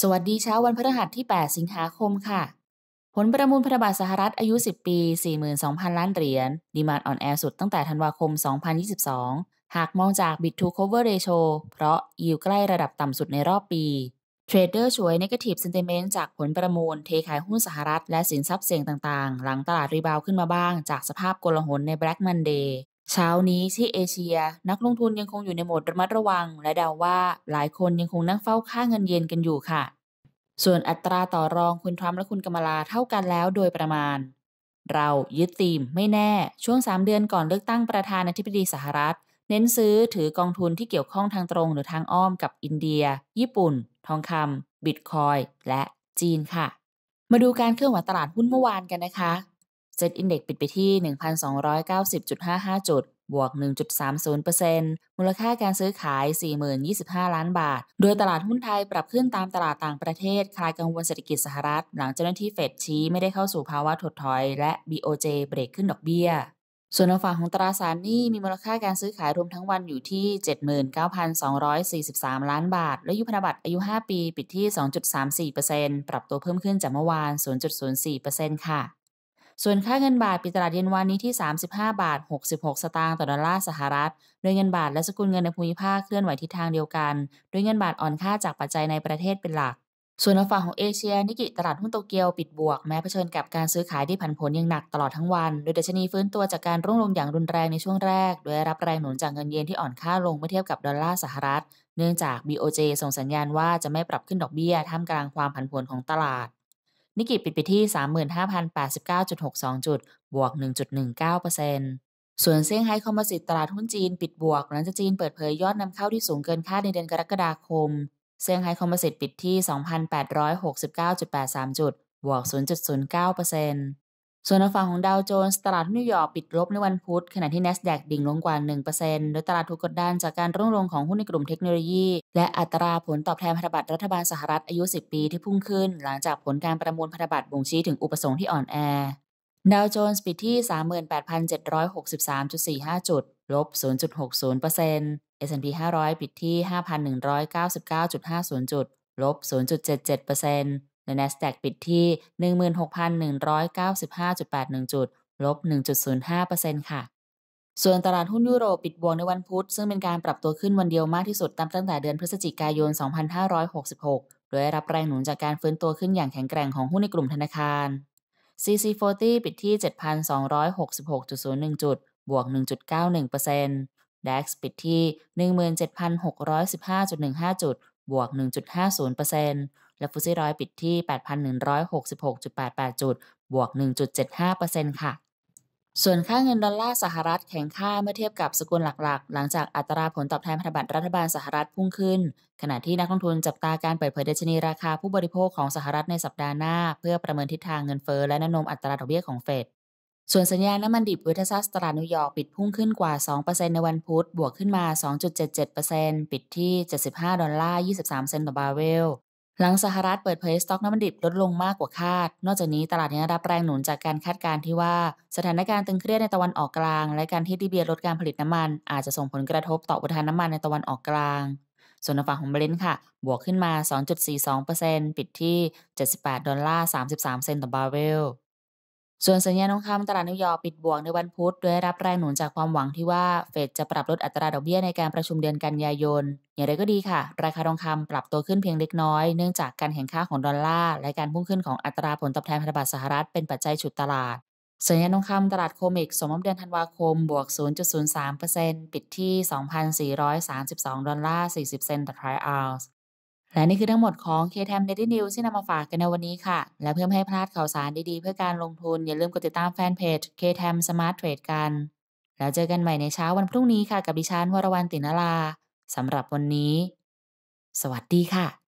สวัสดีเช้าวันพฤหัสที่ 8 สิงหาคมค่ะ ผลประมูลพันธบัตรสหรัฐอายุ 10 ปี 42,000 ล้านเหรียญดีมานอ่อนแอสุดตั้งแต่ธันวาคม 2022 หากมองจาก Bid to Cover Ratio เพราะยิวใกล้ระดับต่ำสุดในรอบปี เทรดเดอร์ช่วย Negative Sentiment จากผลประมูล เทขายหุ้นสหรัฐและสินทรัพย์เสี่ยงต่างๆ หลังตลาดรีบาวขึ้นมาบ้าง จากสภาพโกลาหลใน Black Monday เช้านี้ที่เอเชียนักลงทุนยังคงอยู่ในโหมดระมัดระวัง และเดาว่าหลายคนยังคงนั่งเฝ้าค่าเงินเยนกันอยู่ค่ะ ส่วนอัตราต่อรองคุณทรัมป์และคุณกมลาเท่ากันแล้วโดยประมาณ เรายึดตีมไม่แน่ช่วง 3 เดือนก่อนเลือกตั้งประธานาธิบดีสหรัฐ เน้นซื้อถือกองทุนที่เกี่ยวข้องทางตรงหรือทางอ้อมกับอินเดีย ญี่ปุ่น ทองคำบิตคอยและจีนค่ะ มาดูการเคลื่อนไหวตลาดหุ้นเมื่อวานกันนะคะเซ็ตอินเด็กปิดไปที่ 1,290.55 จุด บวก 1.30%มูลค่าการซื้อขาย4 0 2 5 ล้านบาท โดยตลาดหุ้นไทยปรับขึ้นตามตลาดต่างประเทศ คลายกังวลเศรษฐกิจสหรัฐ หลังเจ้าหน้าที่เฟดชี้ไม่ได้เข้าสู่ภาวะถดถอย และ BOJ เบรกขึ้นดอกเบี้ย ส่วนทางฝั่งของตราสารหนี้มีมูลค่าการซื้อขายรวมทั้งวันอยู่ที่ 79,243 ล้านบาท และยุพันธบัตรอายุ 5 ปีปิดที่2.34%ปรับตัวเพิ่มขึ้นจากเมื่อวาน0.04%ค่ะส่วนค่าเงินบาทปิดตลาดเย็นวันนี้ที่ 35บาท66สตางค์ต่อ ดอลลาร์สหรัฐ โดยเงินบาทและสกุลเงินในภูมิภาคเคลื่อนไหวทิศทางเดียวกัน โดยเงินบาทอ่อนค่าจากปัจจัยในประเทศเป็นหลัก ส่วนฝั่งของเอเชียนิกิตลาดหุ้นโตเกียวปิดบวกแม้เผชิญกับการซื้อขายที่ผันผวนอย่างหนักตลอดทั้งวัน โดยดัชนีฟื้นตัวจากการร่วงลงอย่างรุนแรงในช่วงแรก โดยรับแรงหนุนจากเงินเยนที่อ่อนค่าลงเมื่อเทียบกับดอลลาร์สหรัฐ เนื่องจาก BOJ ส่งสัญญาณว่าจะไม่ปรับขึ้นดอกเบี้ยท่ามกลางความผันผวนของตลาดนิกิปิดไปที่ 35,089.62จุดบวก 1.19%ส่วนเซี่ยงไฮ้คอมมอสิตตลาดหุ้นจีนปิดบวก หลังจากจีนเปิดเผยยอดนำเข้าที่สูงเกินคาดในเดือนกรกฎาคม เซี่ยงไฮ้คอมมอสิตปิดที่ 2,869.83จุดบวก 0.09%ส่วนฝั่งของดาวโจนส์ตลาดนิวยอร์กปิดลบในวันพุธขณะที่ n a สแดกดิ่งลงกว่า 1%โดยตลาดถูกกดดันจากการร่วงลงของหุ้นในกลุ่มเทคโนโลยีและอัตราผลตอบแทนพันธบัตรรัฐบาลสหรัฐอายุ 10 ปีที่พุ่งขึ้นหลังจากผลการประมูลพันธบัตรบ่งชี้ถึงอุปสงค์ที่อ่อนแอ ดาวโจนส์ปิดที่ 38,763.45จุดลบ0.60% S&P 500ปิดที่5,199.50จุดลบ0.77%และ NASDAQ ปิดที่ 16,195.81 จุด ลบ 1.05%ค่ะ ส่วนตลาดหุ้นยุโรปปิดบวกในวันพุธซึ่งเป็นการปรับตัวขึ้นวันเดียวมากที่สุดตั้งแต่เดือนพฤศจิกายน 2566 โดยรับแรงหนุนจากการฟื้นตัวขึ้นอย่างแข็งแกร่งของหุ้นในกลุ่มธนาคาร CC40 ปิดที่ 7,266.01จุดบวก 1.91% DAX ปิดที่ 17,615.15 จุดบวก1.50%และฟุตซี่ร้อยปิดที่ 8,166.88 จุดบวก1.75%ค่ะ ส่วนค่าเงินดอลลาร์สหรัฐแข็งค่าเมื่อเทียบกับสกุลหลักๆหลังจากอัตราผลตอบแทนพันธบัตรรัฐบาลสหรัฐพุ่งขึ้น ขณะที่นักลงทุนจับตาการเปิดเผยดัชนีราคาผู้บริโภคของสหรัฐในสัปดาห์หน้า เพื่อประเมินทิศทางเงินเฟ้อและแนวโน้มอัตราดอกเบี้ยของเฟดส่วนสัญญาณน้ำมันดิบเวทซัสตลาดนิวยอร์กปิดพุ่งขึ้นกว่า 2%ในวันพุธบวกขึ้นมา 2.77%ปิดที่ 75 ดอลลาร์ 23 เซนต์ต่อบาร์เรลหลังสหรัฐเปิดเผยสต็อกน้ำมันดิบ ลดลงมากกว่าคาด นอกจากนี้ ตลาดยังรับแรงหนุนจากการคาดการณ์ที่ว่า สถานการณ์ตึงเครียดในตะวันออกกลาง และการที่ดิเบียลดการผลิตน้ำมันอาจจะส่งผลกระทบต่ออุทานน้ำมันในตะวันออกกลางส่วนฝั่งของเบรนท์ค่ะ บวกขึ้นมา2.42%ปิดที่ 78ดอลลาร์33 เซนต์ต่อบาร์เรลส่วนสัญญาทองคำตลาดนิวยอร์กปิดบวกในวันพุธ โดยรับแรงหนุนจากความหวังที่ว่าเฟดจะปรับลดอัตราดอกเบี้ยในการประชุมเดือนกันยายน อย่างไรก็ดีค่ะ ราคาทองคำปรับตัวขึ้นเพียงเล็กน้อยเนื่องจากการแข่งข้าของดอลลาร์และการพุ่งขึ้นของอัตราผลตอบแทนพันธบัตรสหรัฐเป็นปัจจัยฉุดตลาดสัญญาทองคำตลาดโคมิกสมมติเดือนธันวาคมบวก0.03%ปิดที่ 2,432ดอลลาร์40 เซนต์ต่อทรัลส์และนี่คือทั้งหมดของ k t ท m Daily News ที่นำมาฝากกันในวันนี้ค่ะ และเพื่อไม่ให้พลาดข่าวสารดีๆ เพื่อการลงทุนอย่าลืมกดติดตามแฟนเพจ k t ท m Smart Trade กัน แล้วเจอกันใหม่ในเช้าวันพรุ่งนี้ค่ะ กับดิฉันวรวรรณตินลาสำหรับวันนี้ สวัสดีค่ะ